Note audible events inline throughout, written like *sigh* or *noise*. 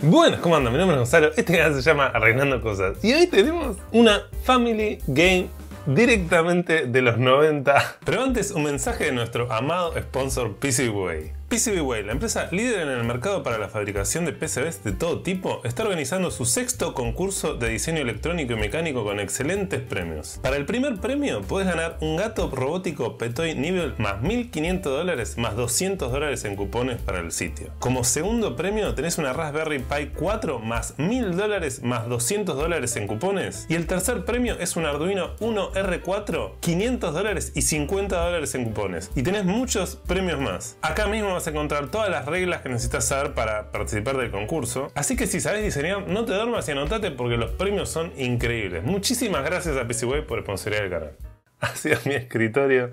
Bueno, ¿cómo andan? Mi nombre es Gonzalo, este canal se llama Arreglando Cosas y hoy tenemos una Family Game directamente de los 90. Pero antes, un mensaje de nuestro amado sponsor PCWay. PCBWay, la empresa líder en el mercado para la fabricación de PCBs de todo tipo, está organizando su sexto concurso de diseño electrónico y mecánico con excelentes premios. Para el primer premio puedes ganar un gato robótico Petoy Nivel más 1500 dólares más 200 dólares en cupones para el sitio. Como segundo premio tenés una Raspberry Pi 4 más 1000 dólares más 200 dólares en cupones. Y el tercer premio es un Arduino 1R4 500 dólares y 50 dólares en cupones. Y tenés muchos premios más. Acá mismo vas a encontrar todas las reglas que necesitas saber para participar del concurso. Así que si sabes diseñar, no te duermas y anotate porque los premios son increíbles. Muchísimas gracias a PCWay por sponsorizar del canal. Así es *laughs* mi escritorio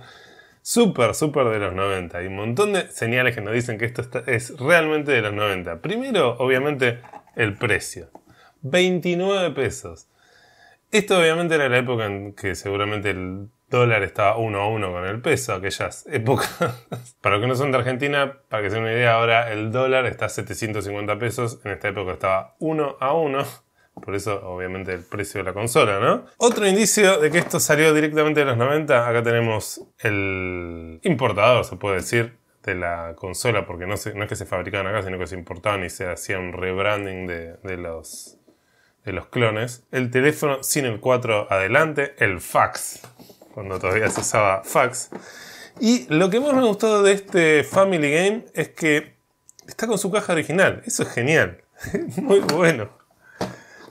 súper, súper de los 90. Hay un montón de señales que nos dicen que esto es realmente de los 90. Primero, obviamente, el precio. 29 pesos. Esto obviamente era la época en que seguramente el dólar estaba uno a uno con el peso, aquellas épocas. *laughs* para los que no son de Argentina, para que se den una idea, ahora el dólar está a 750 pesos, en esta época estaba 1 a 1. Por eso, obviamente, el precio de la consola, ¿no? Otro indicio de que esto salió directamente de los 90, acá tenemos el importador, se puede decir, de la consola, porque no, es que se fabricaban acá, sino que se importaban y se hacía un rebranding de, los, de los clones. El teléfono sin el 4 adelante, el fax cuando todavía se usaba fax. Y lo que más me ha gustado de este Family Game es que está con su caja original. Eso es genial. *laughs* Muy bueno.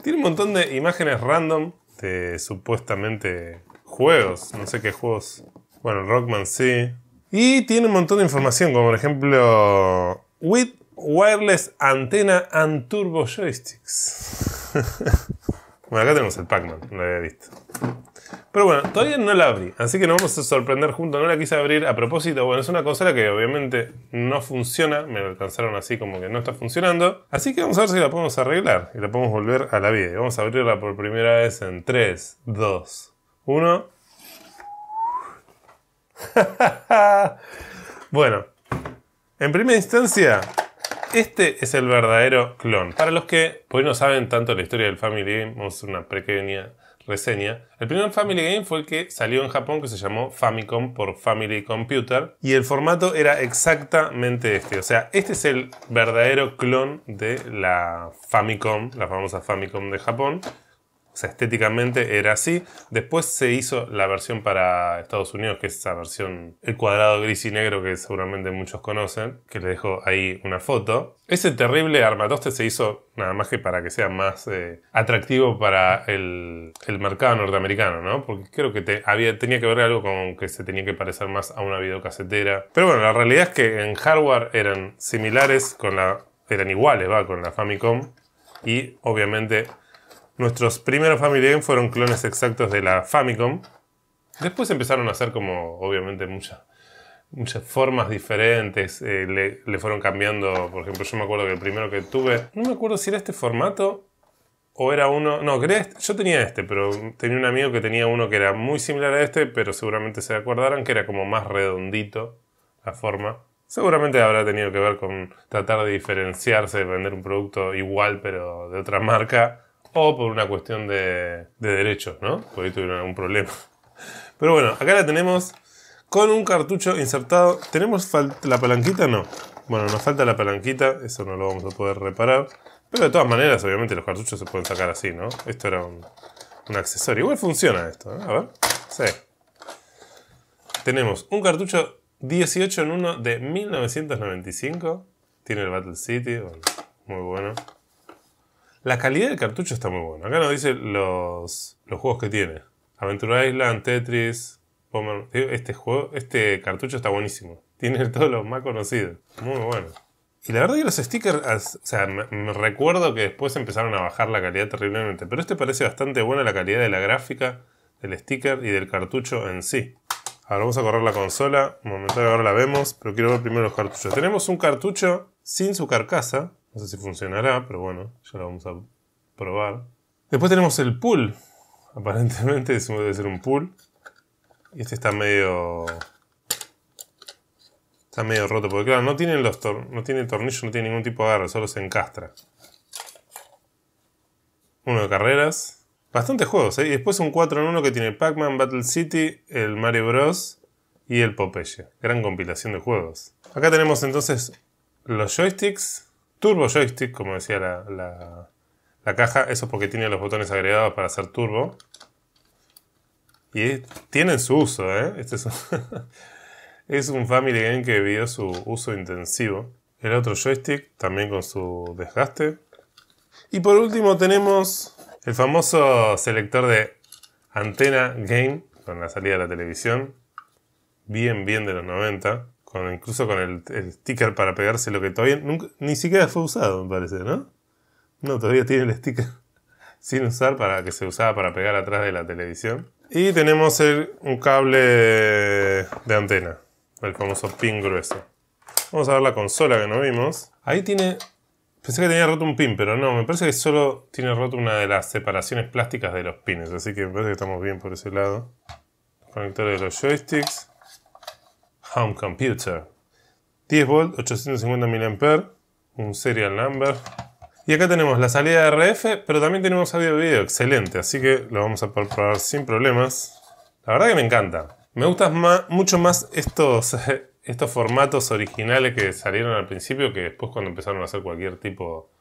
Tiene un montón de imágenes random de supuestamente juegos. No sé qué juegos. Bueno, Rockman sí. Y tiene un montón de información, como por ejemplo. With Wireless antena and Turbo Joysticks. *laughs* bueno, acá tenemos el Pac-Man, lo había visto. Pero bueno, todavía no la abrí, así que nos vamos a sorprender juntos. No la quise abrir a propósito. Bueno, es una consola que obviamente no funciona. Me alcanzaron así como que no está funcionando. Así que vamos a ver si la podemos arreglar y la podemos volver a la vida. Y vamos a abrirla por primera vez en 3, 2, 1. bueno, en primera instancia, este es el verdadero clon. Para los que pues no saben tanto la historia del Family Game, vamos a hacer una pequeña reseña. El primer Family Game fue el que salió en Japón que se llamó Famicom por Family Computer y el formato era exactamente este. O sea, este es el verdadero clon de la Famicom, la famosa Famicom de Japón. O sea, estéticamente era así. Después se hizo la versión para Estados Unidos, que es esa versión, el cuadrado gris y negro que seguramente muchos conocen, que les dejo ahí una foto. Ese terrible armatoste se hizo nada más que para que sea más eh, atractivo para el, mercado norteamericano, ¿no? Porque creo que tenía que ver algo con que se tenía que parecer más a una videocasetera. Pero bueno, la realidad es que en hardware eran similares, con la, eran iguales, va, con la Famicom. Y obviamente Nuestros primeros Family Game fueron clones exactos de la Famicom. Después empezaron a hacer como, obviamente, muchas, formas diferentes. Eh, le, fueron cambiando, por ejemplo, yo me acuerdo que el primero que tuve, no me acuerdo si era este formato o era uno... No, este, yo tenía este, pero tenía un amigo que tenía uno que era muy similar a este, pero seguramente se acordarán que era como más redondito la forma. Seguramente habrá tenido que ver con tratar de diferenciarse, vender un producto igual pero de otra marca o por una cuestión de, derechos, ¿no? Porque tuvieron algún problema. *laughs* Pero bueno, acá la tenemos con un cartucho insertado. ¿Tenemos la palanquita? No. Bueno, nos falta la palanquita, eso no lo vamos a poder reparar. Pero de todas maneras, obviamente los cartuchos se pueden sacar así, ¿no? Esto era un, accesorio. Igual funciona esto, ¿no? ¿eh? A ver. Sí. Tenemos un cartucho 18 en 1 de 1995. Tiene el Battle City, muy bueno. La calidad del cartucho está muy buena. Acá nos dice los, juegos que tiene. Aventura Island, Tetris, Este, juego, este cartucho está buenísimo. Tiene todos los más conocidos. Muy bueno. Y la verdad que los stickers, o sea, me, recuerdo que después empezaron a bajar la calidad terriblemente, pero este parece bastante buena la calidad de la gráfica, del sticker y del cartucho en sí. Ahora vamos a correr la consola, Momento, ahora la vemos, pero quiero ver primero los cartuchos. Tenemos un cartucho sin su carcasa, no sé si funcionará, pero bueno, ya lo vamos a probar. Después tenemos el pool. *laughs* Aparentemente eso debe ser un pool. Y este está medio... Está medio roto, porque claro, no, los no tiene tornillo, no tiene ningún tipo de agarre, solo se encastra. Uno de carreras. Bastantes juegos, ¿eh? Y después un 4 en 1 que tiene Pac-Man, Battle City, el Mario Bros. y el Popeye. Gran compilación de juegos. Acá tenemos entonces los joysticks turbo joystick, como decía la, caja. Eso es porque tiene los botones agregados para hacer turbo. Y tienen su uso, ¿eh? Este es un, *laughs* es un Family Game que vio su uso intensivo. El otro joystick, también con su desgaste. Y por último tenemos el famoso selector de antena game, con la salida de la televisión. Bien, bien de los 90 incluso con el, sticker para pegarse lo que todavía ni siquiera fue usado, me parece, ¿no? No, todavía tiene el sticker *laughs* sin usar para que se usaba para pegar atrás de la televisión. Y tenemos un cable de antena, el famoso pin grueso. Vamos a ver la consola que no vimos. Ahí tiene... Pensé que tenía roto un pin, pero no, me parece que solo tiene roto una de las separaciones plásticas de los pines, así que me parece que estamos bien por ese lado. Conector de los joysticks home computer. 10 volt, 850 mAh, un serial number. Y acá tenemos la salida de RF, pero también tenemos audio video, excelente, así que lo vamos a probar sin problemas. La verdad que me encanta. Me gustan mucho más estos, *laughs* estos formatos originales que salieron al principio que después cuando empezaron a hacer cualquier tipo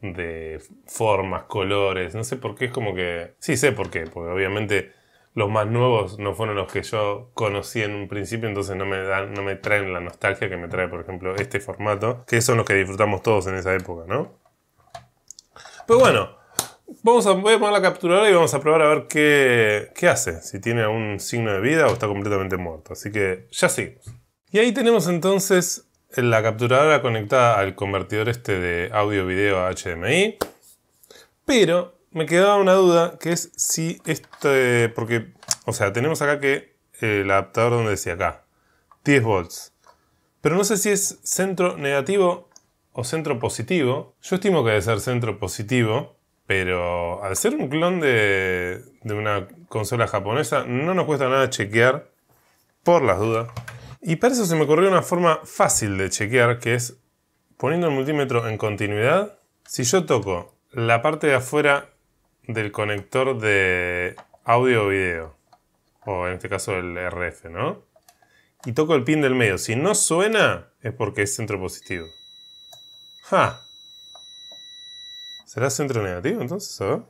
de formas, colores, no sé por qué, es como que... Sí sé por qué, porque obviamente los más nuevos no fueron los que yo conocí en un principio, entonces no me traen la nostalgia que me trae, por ejemplo, este formato, que son los que disfrutamos todos en esa época, ¿no? Pero bueno, vamos a, voy a poner la capturadora y vamos a probar a ver qué, hace, si tiene algún signo de vida o está completamente muerto. Así que ya seguimos. Y ahí tenemos entonces la capturadora conectada al convertidor este de audio-video a HDMI, pero me quedaba una duda que es si este. Porque, o sea, tenemos acá que eh, el adaptador donde decía acá, 10 volts. Pero no sé si es centro negativo o centro positivo. Yo estimo que debe ser centro positivo, pero al ser un clon de, de una consola japonesa, no nos cuesta nada chequear por las dudas. Y para eso se me ocurrió una forma fácil de chequear, que es poniendo el multímetro en continuidad. Si yo toco la parte de afuera del conector de audio video, o en este caso el RF, ¿no? Y toco el pin del medio. Si no suena, es porque es centro positivo. ¡Ja! ¿Será centro negativo entonces? A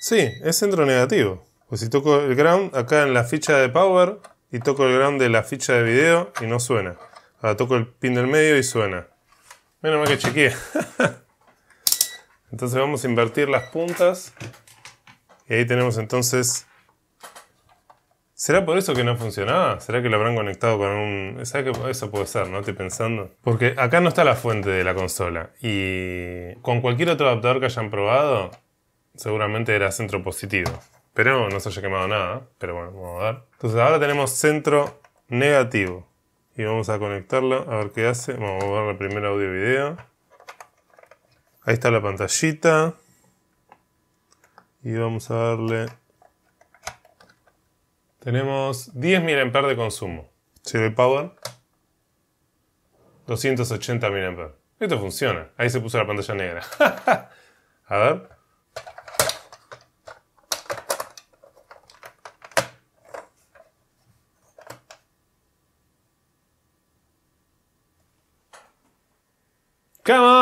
Sí, es centro negativo. Pues si toco el ground acá en la ficha de power y toco el ground de la ficha de video y no suena. Ahora toco el pin del medio y suena. Menos mal que chequeé. *laughs* Entonces vamos a invertir las puntas. Y ahí tenemos entonces... ¿Será por eso que no funcionaba? ¿Será que lo habrán conectado con un...? ¿Sabes que eso puede ser, no? Estoy pensando. Porque acá no está la fuente de la consola. Y con cualquier otro adaptador que hayan probado, seguramente era centro positivo. Pero no se haya quemado nada. Pero bueno, vamos a ver. Entonces ahora tenemos centro negativo. Y vamos a conectarlo a ver qué hace. Vamos a ver el primer audio video. Ahí está la pantallita. Y vamos a darle... Tenemos 10 mA de consumo. Si doy power, 280 mA, Esto funciona. Ahí se puso la pantalla negra. *laughs* a ver. ¡Come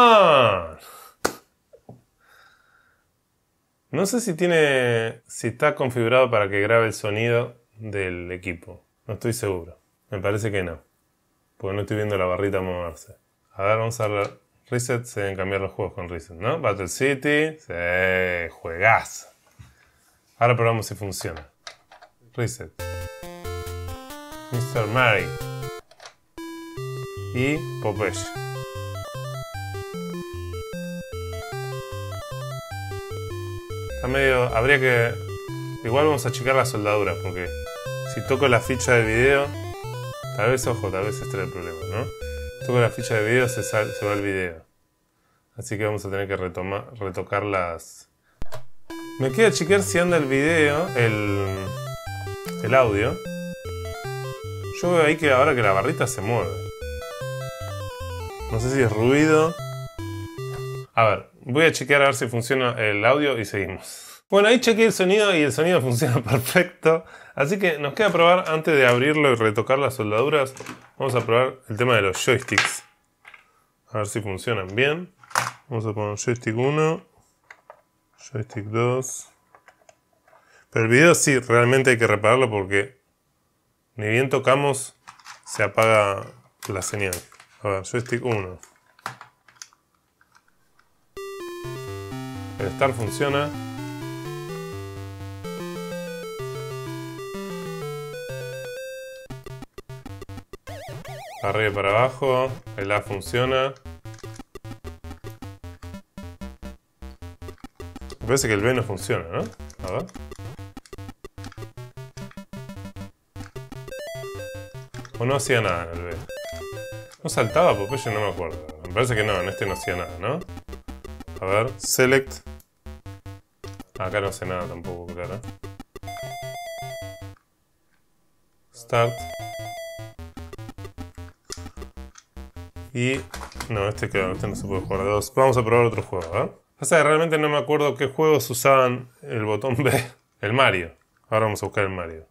No sé si tiene. si está configurado para que grabe el sonido del equipo. No estoy seguro. Me parece que no. Porque no estoy viendo la barrita moverse. A ver, vamos a ver. Reset se deben cambiar los juegos con Reset, ¿no? Battle City. Se juegas. Ahora probamos si funciona. Reset. Mr. Mary. Y Popeye. Está medio... Habría que... Igual vamos a checar la soldadura, porque si toco la ficha de video... Tal vez, ojo, tal vez este el problema, ¿no? toco la ficha de video, se, se va el video. Así que vamos a tener que retomar, retocar las... Me queda chequear si anda el video, el, el audio. Yo veo ahí que ahora que la barrita se mueve. No sé si es ruido. A ver, Voy a chequear a ver si funciona el audio y seguimos. Bueno, ahí chequeé el sonido y el sonido *laughs* funciona perfecto. Así que nos queda probar, antes de abrirlo y retocar las soldaduras, vamos a probar el tema de los joysticks. A ver si funcionan bien. Vamos a poner joystick 1, joystick 2. Pero el video sí, realmente hay que repararlo porque ni bien tocamos, se apaga la señal. A ver, joystick 1. El star funciona. Arriba y para abajo. El A funciona. Me parece que el B no funciona, ¿no? A ver. O no hacía nada en el B. ¿No saltaba pues yo No me acuerdo. Me parece que no, en este no hacía nada, ¿no? A ver, select Acá no hace nada tampoco, claro. Start. Y... No, este, este no se puede jugar dos. Vamos a probar otro juego, ¿eh? O sea, realmente no me acuerdo qué juegos usaban el botón B. *laughs* El Mario. Ahora vamos a buscar el Mario.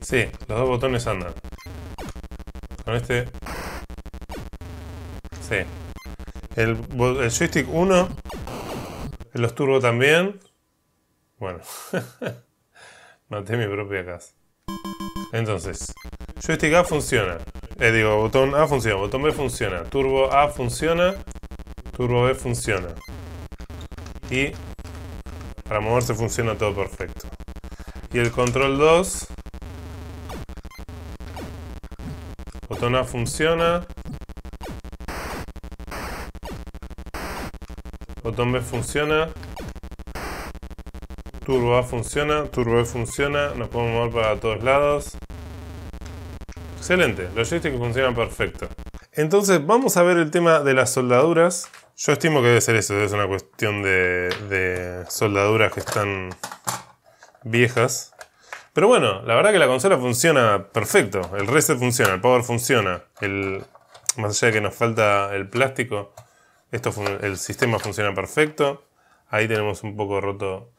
Sí, los dos botones andan. Con este Sí. El, joystick 1. Los turbo también. Bueno. *laughs* Maté mi propia casa. Entonces, joystick A funciona. Eh, digo, botón A funciona, botón B funciona, turbo A funciona, turbo B funciona. Y para moverse funciona todo perfecto. Y el control 2. Botón A funciona. Botón B funciona. Turbo A funciona. Turbo B funciona. Nos podemos mover para todos lados. Excelente. Los joysticks funcionan perfecto. Entonces vamos a ver el tema de las soldaduras. Yo estimo que debe ser eso. Es una cuestión de, soldaduras que están viejas. Pero bueno, la verdad que la consola funciona perfecto. El reset funciona, el power funciona. El, más allá de que nos falta el plástico, el sistema funciona perfecto. Ahí tenemos un poco roto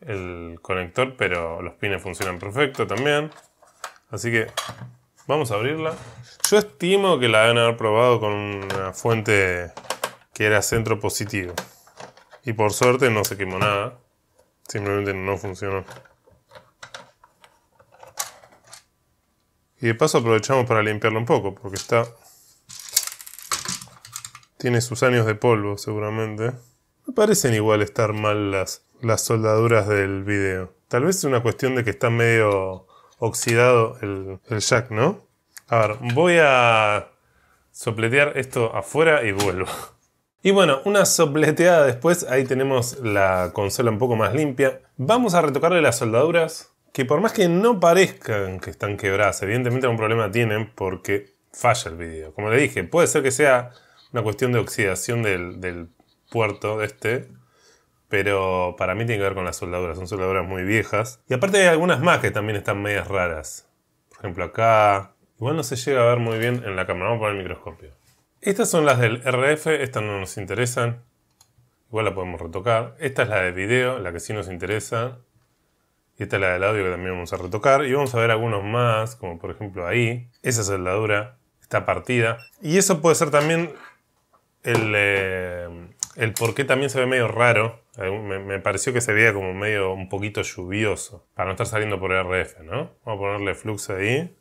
el conector, pero los pines funcionan perfecto también. Así que vamos a abrirla. Yo estimo que la deben haber probado con una fuente que era centro positivo. Y por suerte no se quemó nada. Simplemente no funcionó. Y de paso aprovechamos para limpiarlo un poco, porque está tiene sus años de polvo, seguramente. Me parecen igual estar mal las, las soldaduras del video. Tal vez es una cuestión de que está medio oxidado el, jack, ¿no? A ver, voy a sopletear esto afuera y vuelvo. Y bueno, una sopleteada después, ahí tenemos la consola un poco más limpia. Vamos a retocarle las soldaduras, que por más que no parezcan que están quebradas, evidentemente algún problema tienen porque falla el vídeo. Como le dije, puede ser que sea una cuestión de oxidación del, puerto este. Pero para mí tiene que ver con las soldaduras. Son soldaduras muy viejas. Y aparte hay algunas más que también están medias raras. Por ejemplo, acá. Igual no se llega a ver muy bien en la cámara. Vamos a poner el microscopio. Estas son las del RF. Estas no nos interesan. Igual la podemos retocar. Esta es la de video, la que sí nos interesa. Y esta es la del audio que también vamos a retocar. Y vamos a ver algunos más, como por ejemplo ahí. Esa soldadura está partida. Y eso puede ser también eh, el, por qué también se ve medio raro. Eh, me, pareció que se veía como medio un poquito lluvioso. Para no estar saliendo por RF, ¿no? Vamos a ponerle flux ahí.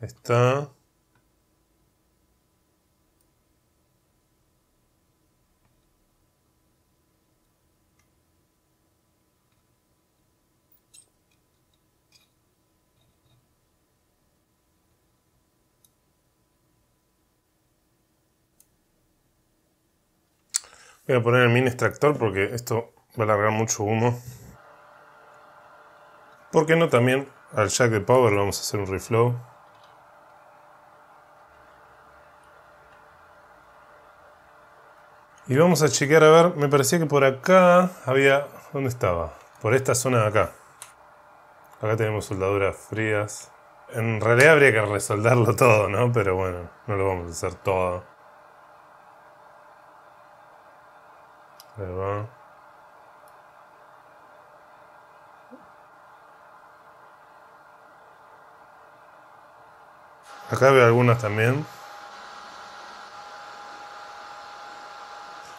Está. Voy a poner el min extractor porque esto va a largar mucho humo. ¿Por qué no también al jack de power lo vamos a hacer un reflow? Y vamos a chequear a ver, me parecía que por acá había... ¿Dónde estaba? Por esta zona de acá. Acá tenemos soldaduras frías. En realidad habría que resoldarlo *laughs* todo, ¿no? Pero bueno, no lo vamos a hacer todo. Acá veo algunas también.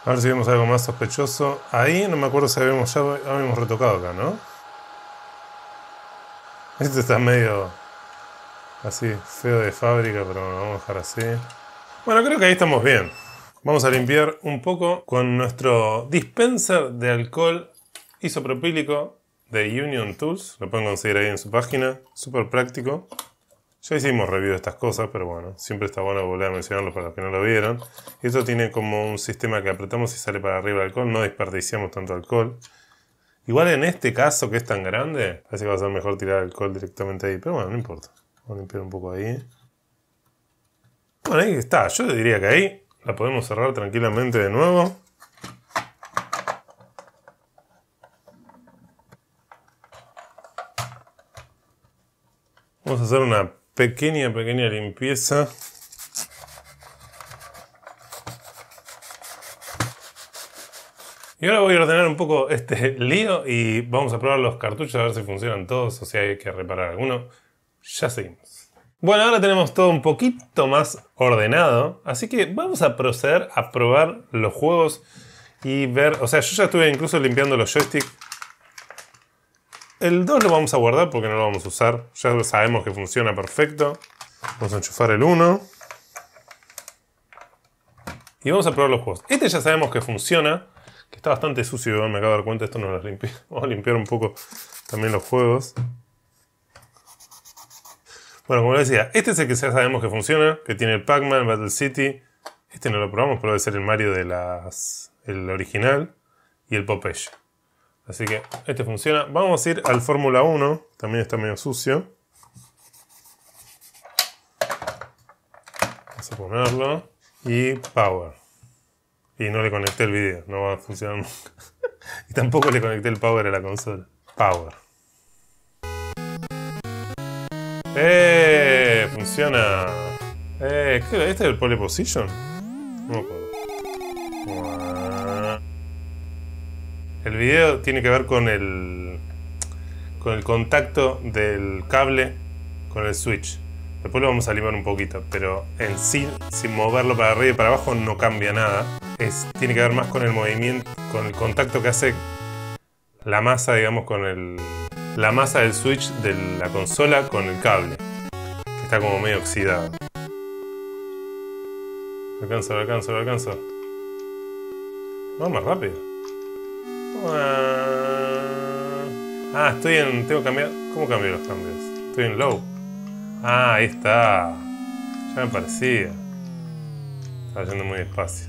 A ver si vemos algo más sospechoso. Ahí no me acuerdo si habíamos, ya habíamos retocado acá, ¿no? Este está medio así, feo de fábrica, pero lo vamos a dejar así. Bueno, creo que ahí estamos bien. Vamos a limpiar un poco con nuestro dispenser de alcohol isopropílico de Union Tools. Lo pueden conseguir ahí en su página. Súper práctico. Ya hicimos review de estas cosas, pero bueno, siempre está bueno volver a mencionarlo para los que no lo vieron. Esto tiene como un sistema que apretamos y sale para arriba el alcohol. No desperdiciamos tanto alcohol. Igual en este caso que es tan grande, parece que va a ser mejor tirar alcohol directamente ahí. Pero bueno, no importa. Vamos a limpiar un poco ahí. Bueno, ahí está. Yo diría que ahí la podemos cerrar tranquilamente de nuevo. Vamos a hacer una pequeña, pequeña limpieza. Y ahora voy a ordenar un poco este lío y vamos a probar los cartuchos a ver si funcionan todos o si hay que reparar alguno. Ya seguimos. Bueno, ahora tenemos todo un poquito más ordenado, así que vamos a proceder a probar los juegos y ver, o sea, yo ya estuve incluso limpiando los joysticks. El 2 lo vamos a guardar porque no lo vamos a usar, ya sabemos que funciona perfecto. Vamos a enchufar el 1. Y vamos a probar los juegos. Este ya sabemos que funciona, que está bastante sucio, ¿eh? me acabo de dar cuenta, esto no lo limpié. *laughs* Vamos a limpiar un poco también los juegos. Bueno, como les decía, este es el que ya sabemos que funciona, que tiene el Pac-Man, Battle City. Este no lo probamos, pero debe ser el Mario de las. el original. Y el Popeye. Así que este funciona. Vamos a ir al Fórmula 1. También está medio sucio. Vamos a ponerlo. Y Power. Y no le conecté el video, no va a funcionar *laughs* y tampoco le conecté el Power a la consola. Power. ¡Eh! Funciona. Eh, ¿Este es el pole position? El video tiene que ver con el. con el contacto del cable con el switch. Después lo vamos a limar un poquito, pero en sí, sin moverlo para arriba y para abajo, no cambia nada. Es, tiene que ver más con el movimiento, con el contacto que hace la masa, digamos, con el, la masa del switch de la consola con el cable, que está como medio oxidado. Lo alcanzo, lo alcanzo, lo alcanzo. Vamos más rápido. Ah, ah, estoy en... Tengo que cambiar... ¿Cómo cambio los cambios? Estoy en low. Ah, ahí está. Ya me parecía. Estaba yendo muy despacio.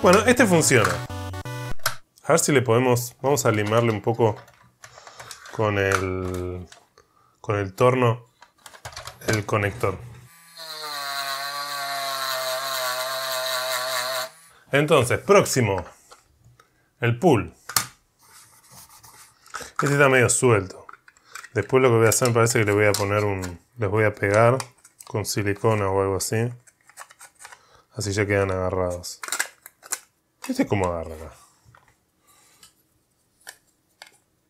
Bueno, este funciona. A ver si le podemos... Vamos a limarle un poco con el, con el torno, el conector. Entonces, próximo, el pull. Este está medio suelto. Después lo que voy a hacer me parece que le voy a poner un... Les voy a pegar con silicona o algo así. Así ya quedan agarrados. Este es como agarra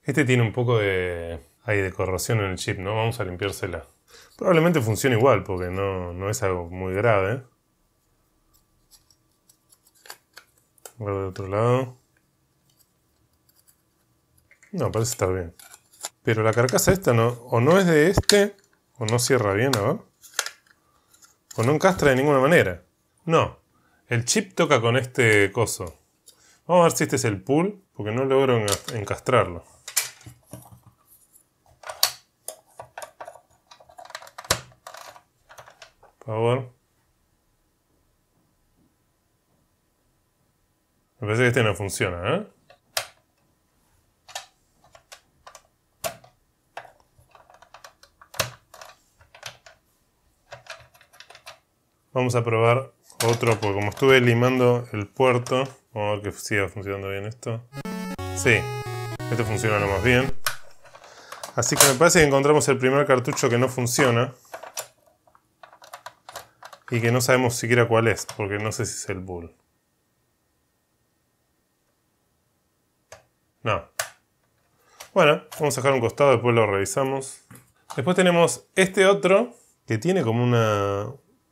Este tiene un poco de. Hay de corrosión en el chip, ¿no? Vamos a limpiársela. Probablemente funcione igual, porque no, es algo muy grave. Guarda de otro lado. No, parece estar bien. Pero la carcasa esta no, o no es de este, o no cierra bien, ¿no? O no encastra de ninguna manera. No, el chip toca con este coso. Vamos a ver si este es el pool, porque no logro encastrarlo. Por favor. Me parece que este no funciona, ¿eh? Vamos a probar otro, porque como estuve limando el puerto, vamos a ver que siga funcionando bien esto. Sí, esto funciona lo más bien. Así que me parece que encontramos el primer cartucho que no funciona. Y que no sabemos siquiera cuál es, porque no sé si es el bull No. Bueno, vamos a sacar un costado, después lo revisamos. Después tenemos este otro, que tiene como una,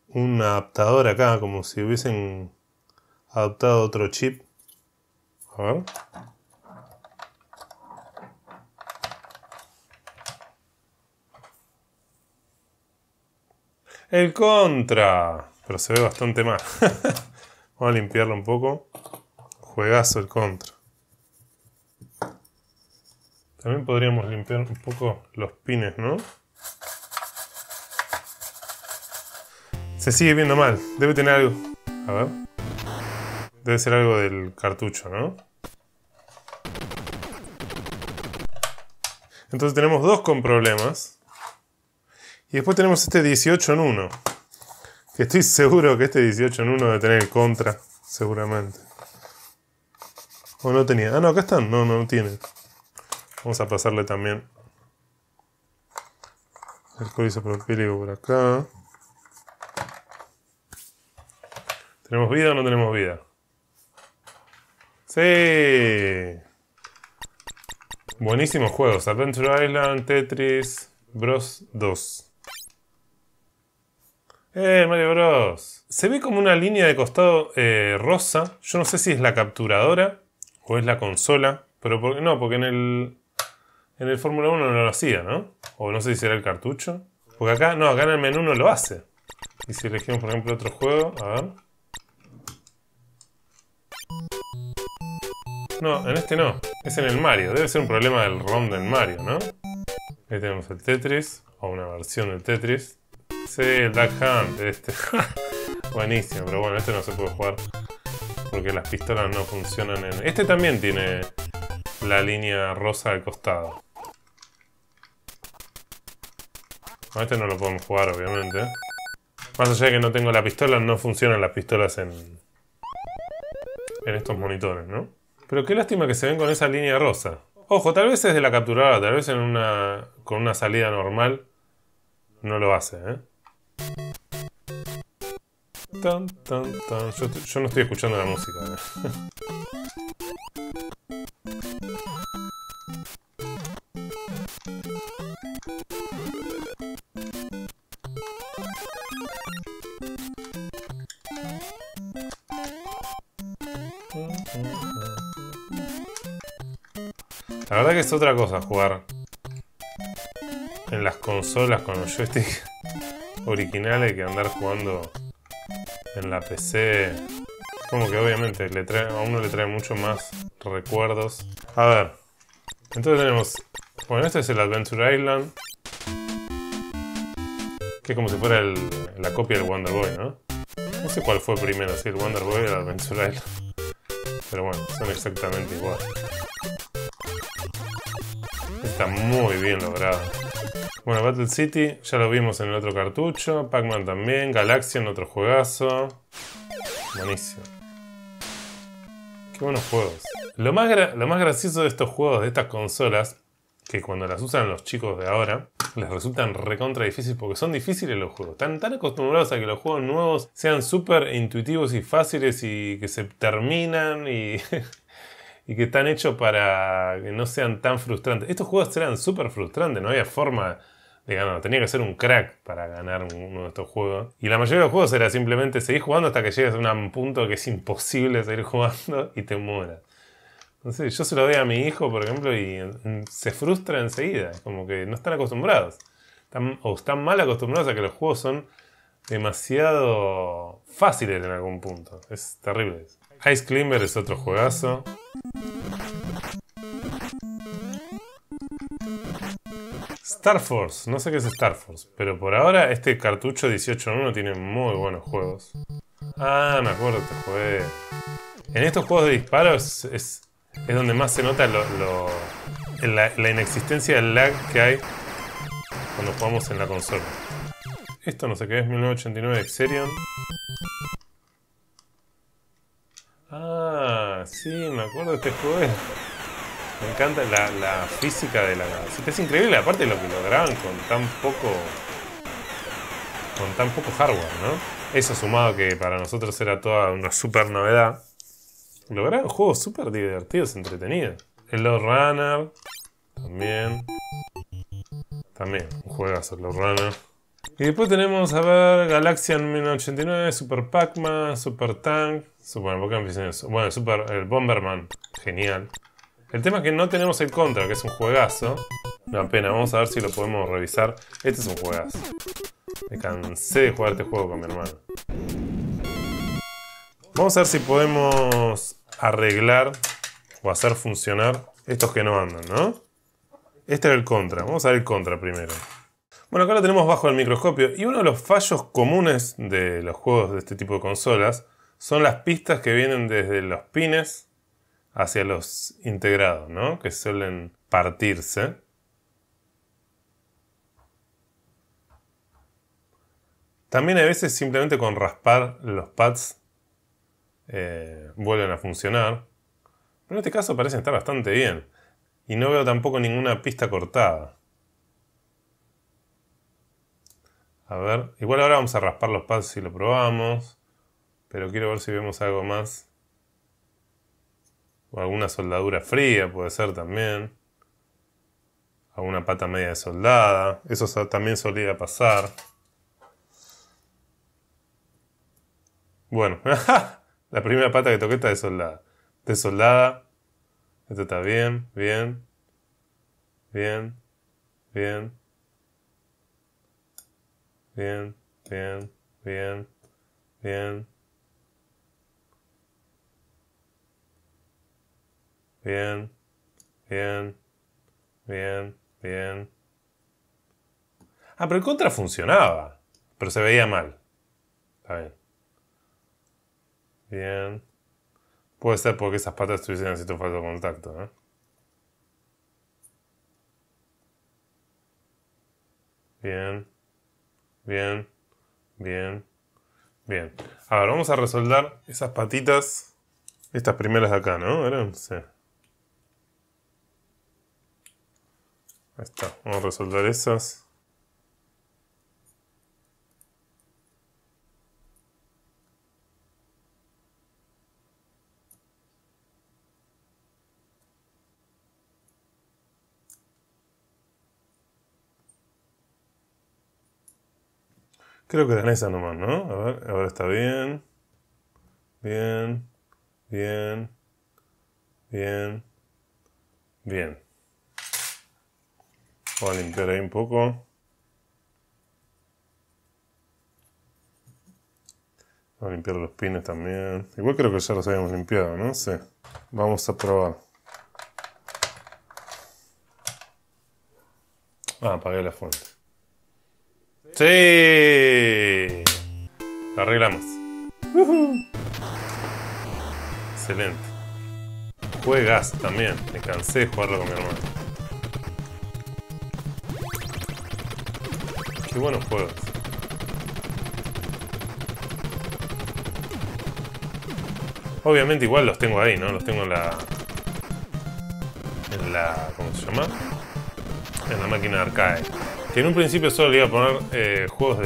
un adaptador acá, como si hubiesen adaptado otro chip. A ver. El contra. Pero se ve bastante mal. *laughs* Vamos a limpiarlo un poco. Juegazo el contra. También podríamos limpiar un poco los pines, ¿no? Se sigue viendo mal. Debe tener algo. A ver. Debe ser algo del cartucho, ¿no? Entonces tenemos dos con problemas. Y después tenemos este 18 en 1. Que estoy *laughs* seguro que este 18 en 1 debe tener el contra, seguramente. O no tenía. Ah, no, acá están. No, no, no tiene. Vamos a pasarle también el códice propílico por acá. ¿Tenemos vida o no tenemos vida? ¡Sí! Buenísimos juegos. Adventure Island, Tetris, Bros 2. Eh, Mario Bros. Se ve como una línea de costado eh, rosa. Yo no sé si es la capturadora o es la consola. Pero no, porque en el, en el Fórmula 1 no lo hacía, ¿no? O no sé si era el cartucho. Porque acá, no, acá en el menú no lo hace. Y si elegimos, por ejemplo, otro juego, a ver. No, en este no. Es en el Mario. Debe ser un problema del ROM del Mario, ¿no? Ahí tenemos el Tetris, o una versión del Tetris. Sí, el Duck Hunt, este. *laughs* Buenísimo, pero bueno, este no se puede jugar. Porque las pistolas no funcionan en. Este también tiene la línea rosa al costado. No, este no lo podemos jugar, obviamente. Más allá de que no tengo la pistola, no funcionan las pistolas en. en estos monitores, ¿no? Pero qué lástima que se ven con esa línea rosa. Ojo, tal vez es de la capturada, tal vez en una. con una salida normal no lo hace, ¿eh? Tan, tan, tan. Yo, no estoy escuchando la música. Eh. La verdad que es otra cosa jugar en las consolas con los joysticks *laughs* originales que andar jugando en la PC. Como que obviamente le trae, a uno le trae mucho más recuerdos. A ver. Entonces tenemos... Bueno, este es el Adventure Island. Que como si fuera la copia del Wonder Boy, ¿no? No sé cuál fue primero, si el Wonder Boy o el Adventure Island. Pero bueno, son exactamente igual. Está muy bien logrado. Bueno, Battle City ya lo vimos en el otro cartucho. Pac-Man también. en otro juegazo. Buenísimo. Qué buenos juegos. Lo más, lo más gracioso de estos juegos, de estas consolas, que cuando las usan los chicos de ahora, les resultan recontra difíciles porque son difíciles los juegos. Están tan acostumbrados a que los juegos nuevos sean súper intuitivos y fáciles y que se terminan y *laughs* y que están hechos para que no sean tan frustrantes. Estos juegos eran súper frustrantes, no había forma de ganar. Tenía que ser un crack para ganar uno de estos juegos. Y la mayoría de los juegos era simplemente seguir jugando hasta que llegues a un punto que es imposible seguir jugando *laughs* y te mueras. Entonces yo se lo doy a mi hijo, por ejemplo, y se frustra enseguida. Como que no están acostumbrados. o están mal acostumbrados a que los juegos son demasiado fáciles en algún punto. Es terrible eso. Ice Climber es otro juegazo. Star Force, no sé qué es Star Force, pero por ahora este cartucho 18 1 tiene muy buenos juegos. Ah, me acuerdo, te jugué. En estos juegos de disparos es, donde más se nota la, inexistencia del lag que hay cuando jugamos en la consola. Esto no sé qué es, 1989 Exerion. Ah, sí, me acuerdo de este juego. Me encanta la, física de la Es increíble aparte lo que lograban con tan poco. Con tan poco hardware, ¿no? Eso sumado que para nosotros era toda una super novedad. Lograron juegos súper divertidos, entretenidos. El Runner. También. También, un juegazo el Runner. Y después tenemos, a ver, Galaxian Men89, Super Pac-Man, Super Tank, Super, bueno, Super el Bomberman, genial. El tema es que no tenemos el Contra, que es un juegazo. Una pena, vamos a ver si lo podemos revisar. Este es un juegazo. Me cansé de jugar este juego con mi hermano. Vamos a ver si podemos arreglar o hacer funcionar estos que no andan, ¿no? Este era el Contra. Vamos a ver el Contra primero. Bueno, acá lo tenemos bajo el microscopio y uno de los fallos comunes de los juegos de este tipo de consolas son las pistas que vienen desde los pines hacia los integrados, ¿no? Que suelen partirse. También a veces simplemente con raspar los pads eh, vuelven a funcionar. Pero en este caso parece estar bastante bien. Y no veo tampoco ninguna pista cortada. A ver, igual ahora vamos a raspar los pasos si lo probamos. Pero quiero ver si vemos algo más. O alguna soldadura fría puede ser también. Alguna pata media de soldada. Eso también solía pasar. Bueno, *laughs* la primera pata que toqué está desoldada. Desoldada. Esto está bien, bien, bien, bien bien, bien, bien, bien. Bien, bien, bien, bien. Ah, pero el contra funcionaba, pero se veía mal. Está bien. Bien. Puede ser porque esas patas estuviesen haciendo falta de contacto, ¿eh? Bien bien, bien, bien. Ahora vamos a resoldar esas patitas, estas primeras de acá, ¿no? Sí. Ahí está, vamos a resolver esas. Creo que eran esas nomás, ¿no? A ver, ahora está bien. Bien. Bien. Bien. Bien. Voy a limpiar ahí un poco. Voy a limpiar los pines también. Igual creo que ya los habíamos limpiado, ¿no? Sí. Vamos a probar. Ah, apagué la fuente. ¡Sí! Lo arreglamos. Excelente. Juegas también. Me cansé de jugarlo con mi hermano. Qué buenos juegos. Obviamente igual los tengo ahí, ¿no? Los tengo en la... En la... ¿Cómo se llama? en la máquina de arcade. Que en un principio solo le iba a poner eh, juegos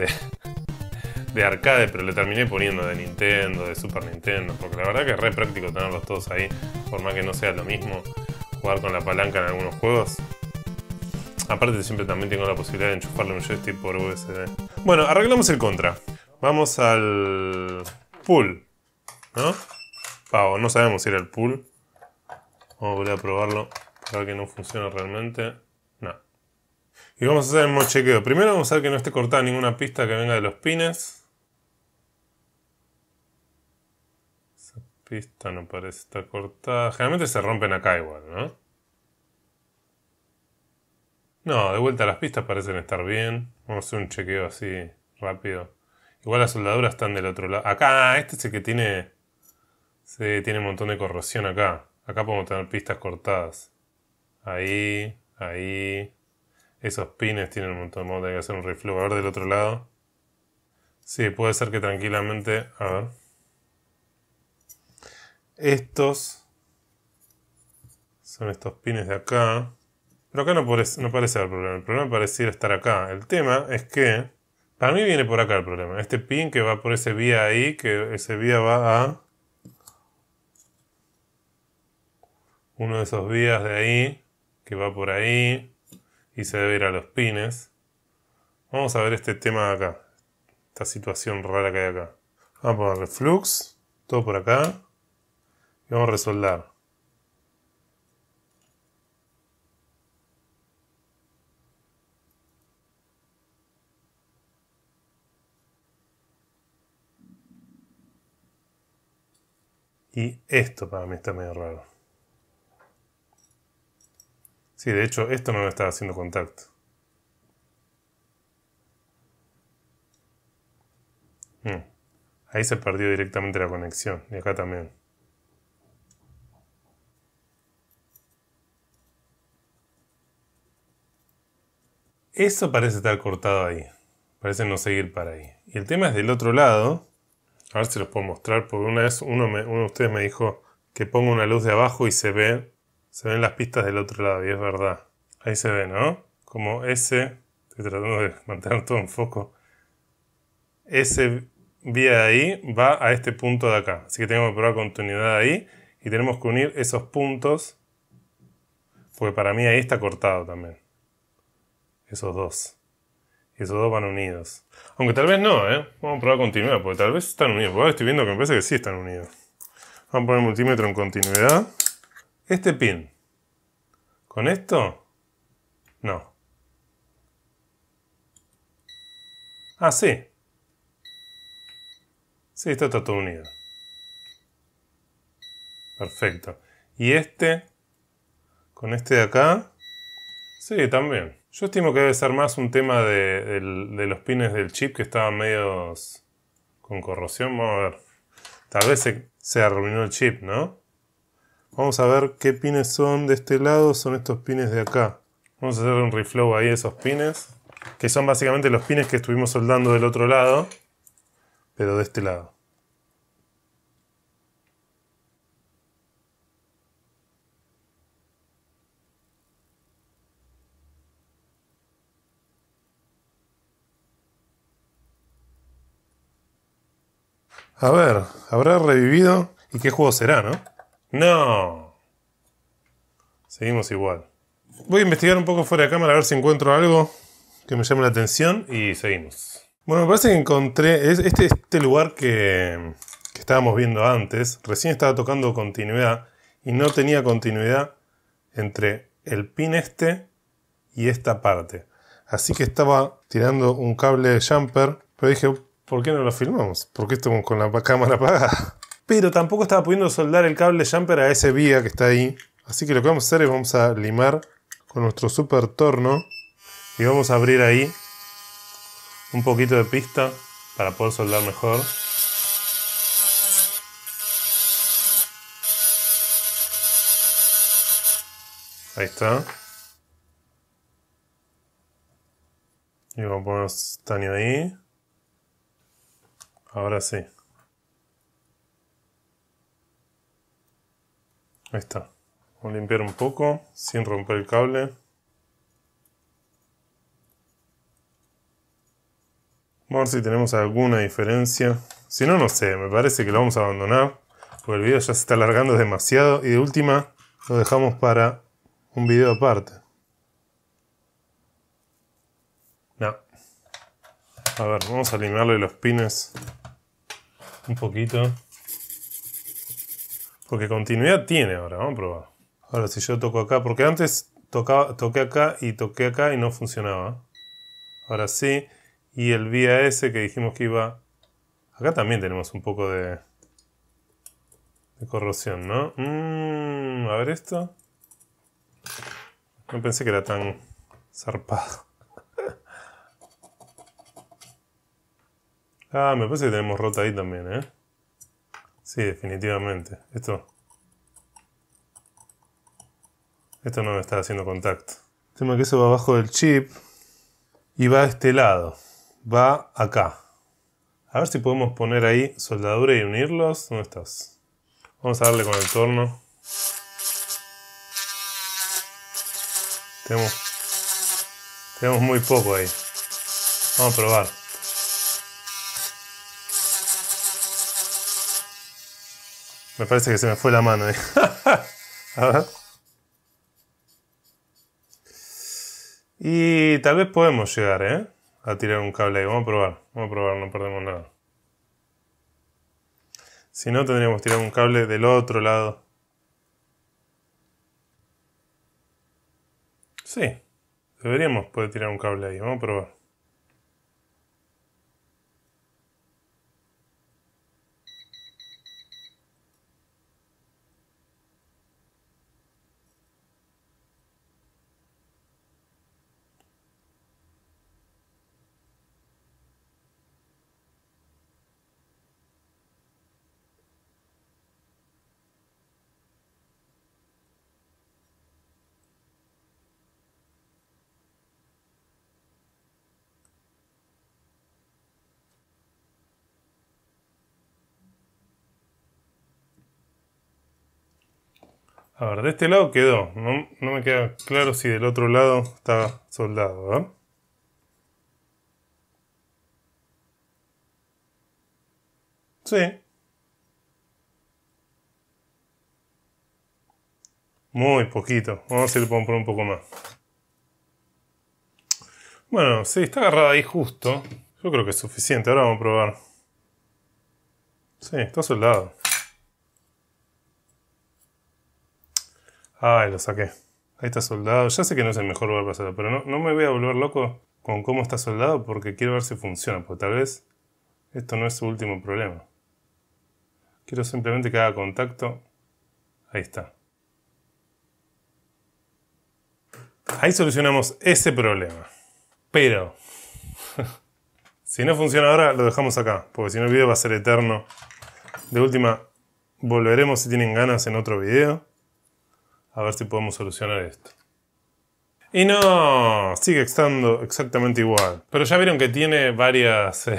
de, arcade, pero le terminé poniendo de Nintendo, de Super Nintendo, porque la verdad que es re práctico tenerlos todos ahí, por más que no sea lo mismo jugar con la palanca en algunos juegos. Aparte siempre también tengo la posibilidad de enchufarle un joystick por USB. Bueno, arreglamos el contra. Vamos al pool, ¿no? no sabemos si era el pool. Vamos a volver a probarlo para ver que no funciona realmente. Y vamos a hacer el chequeo. Primero vamos a ver que no esté cortada ninguna pista que venga de los pines. Esa pista no parece estar cortada. Generalmente se rompen acá igual, ¿no? No, de vuelta las pistas parecen estar bien. Vamos a hacer un chequeo así, rápido. Igual las soldaduras están del otro lado. Acá, ah, este es el que tiene... se tiene un montón de corrosión acá. Acá podemos tener pistas cortadas. Ahí, ahí, esos pines tienen un montón. de modo hay que hacer un reflow. A ver del otro lado. Sí, puede ser que tranquilamente. A ver. Estos. Son estos pines de acá. Pero acá no parece, no parece haber problema. El problema pareciera estar acá. El tema es que. Para mí viene por acá el problema. Este pin que va por ese vía ahí. Que ese vía va a. Uno de esos vías de ahí. Que va por ahí y se debe ir a los pines. Vamos a ver este tema de acá. Esta situación rara que hay acá. Vamos a poner reflux, todo por acá. Y vamos a resoldar. Y esto para mí está medio raro. Sí, de hecho, esto no me está haciendo contacto. Mm. Ahí se perdió directamente la conexión. Y acá también. Eso parece estar cortado ahí. Parece no seguir para ahí. Y el tema es del otro lado. A ver si los puedo mostrar. Porque una vez uno, uno de ustedes me dijo que ponga una luz de abajo y se ve se ven las pistas del otro lado y es verdad. Ahí se ve, ¿no? Como ese, estoy tratando de *laughs* mantener todo en foco, ese vía de ahí va a este punto de acá. Así que tenemos que probar continuidad ahí y tenemos que unir esos puntos, porque para mí ahí está cortado también. Esos dos. Esos dos van unidos. Aunque tal vez no, ¿eh? Vamos a probar continuidad, porque tal vez están unidos. Porque ahora estoy viendo que me parece que sí están unidos. Vamos a poner multímetro en continuidad este pin. ¿Con esto? No. Ah, sí. Sí, está todo unido. Perfecto. Y este, con este de acá. Sí, también. Yo estimo que debe ser más un tema de, los pines del chip que estaban medio con corrosión. Vamos a ver. Tal vez se arruinó el chip, ¿no? Vamos a ver qué pines son de este lado, son estos pines de acá. Vamos a hacer un reflow ahí de esos pines, que son básicamente los pines que estuvimos soldando del otro lado, pero de este lado. A ver, habrá revivido y qué juego será, ¿no? No. Seguimos igual. Voy a investigar un poco fuera de cámara a ver si encuentro algo que me llame la atención y seguimos. Bueno, me parece que encontré este, este lugar que, que estábamos viendo antes. Recién estaba tocando continuidad y no tenía continuidad entre el pin este y esta parte. Así que estaba tirando un cable de jumper, pero dije, ¿por qué no lo filmamos? ¿Por qué estamos con la cámara apagada? Pero tampoco estaba pudiendo soldar el cable jumper a ese vía que está ahí. Así que lo que vamos a hacer es vamos a limar con nuestro super torno. Y vamos a abrir ahí un poquito de pista para poder soldar mejor. Ahí está. Y vamos a poner ahí. Ahora sí. Ahí está. Vamos a limpiar un poco sin romper el cable. Vamos a ver si tenemos alguna diferencia. Si no, no sé, me parece que lo vamos a abandonar. Porque el video ya se está alargando demasiado. Y de última, lo dejamos para un video aparte. No. A ver, vamos a limarle los pines un poquito. Porque continuidad tiene ahora, vamos a probar. Ahora si yo toco acá, porque antes tocaba, toqué acá y toqué acá y no funcionaba. Ahora sí. Y el vía que dijimos que iba... Acá también tenemos un poco de, de corrosión, ¿no? Mm, a ver esto. No pensé que era tan zarpado. *laughs* ah, me parece que tenemos rota ahí también, ¿eh? Sí, definitivamente. Esto. Esto no me está haciendo contacto. El tema que eso va abajo del chip y va a este lado. Va acá. A ver si podemos poner ahí soldadura y unirlos. ¿Dónde estás? Vamos a darle con el torno. Tenemos, tenemos muy poco ahí. Vamos a probar. Me parece que se me fue la mano. ¿eh? *laughs* a ver. Y tal vez podemos llegar, ¿eh? A tirar un cable ahí. Vamos a probar. Vamos a probar, no perdemos nada. Si no, tendríamos que tirar un cable del otro lado. Sí. Deberíamos poder tirar un cable ahí. Vamos a probar. A ver, de este lado quedó. No, me queda claro si del otro lado está soldado, ¿verdad? ¿eh? Sí. Muy poquito. Vamos a ir un poco más. Bueno, sí, está agarrada ahí justo. Yo creo que es suficiente. Ahora vamos a probar. Sí, está soldado. Ay, lo saqué. Ahí está soldado. Ya sé que no es el mejor lugar para hacerlo, pero no, no me voy a volver loco con cómo está soldado porque quiero ver si funciona, porque tal vez esto no es su último problema. Quiero simplemente que haga contacto. Ahí está. Ahí solucionamos ese problema. Pero, *laughs* si no funciona ahora, lo dejamos acá, porque si no el video va a ser eterno. De última, volveremos si tienen ganas en otro video a ver si podemos solucionar esto. Y no, sigue estando exactamente igual. Pero ya vieron que tiene varias, *laughs* eh,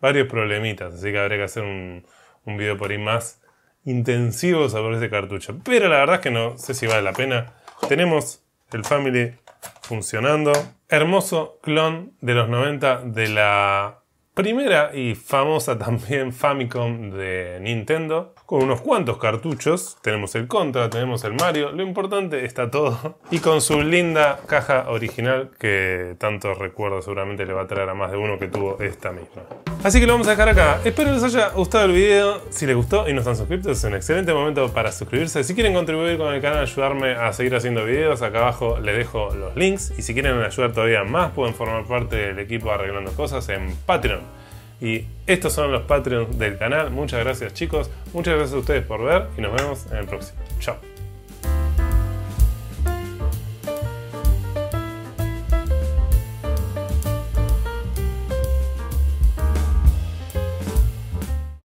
varios problemitas, así que habría que hacer un, un video por ahí más intensivo sobre este cartucho. Pero la verdad es que no sé si vale la pena. Tenemos el Family funcionando. Hermoso clon de los 90 de la primera y famosa *laughs* también Famicom de Nintendo, con unos cuantos cartuchos. Tenemos el Contra, tenemos el Mario, lo importante está todo. Y con su linda caja original que tanto recuerdo seguramente le va a traer a más de uno que tuvo esta misma. Así que lo vamos a dejar acá. Espero les haya gustado el video. Si les gustó y no están suscritos, es un excelente momento para suscribirse. Si quieren contribuir con el canal, ayudarme a seguir haciendo videos, acá abajo les dejo los links. Y si quieren ayudar todavía más, pueden formar parte del equipo arreglando cosas en Patreon. Y estos son los Patreons del canal. Muchas gracias chicos, muchas gracias a ustedes por ver y nos vemos en el próximo. Chao.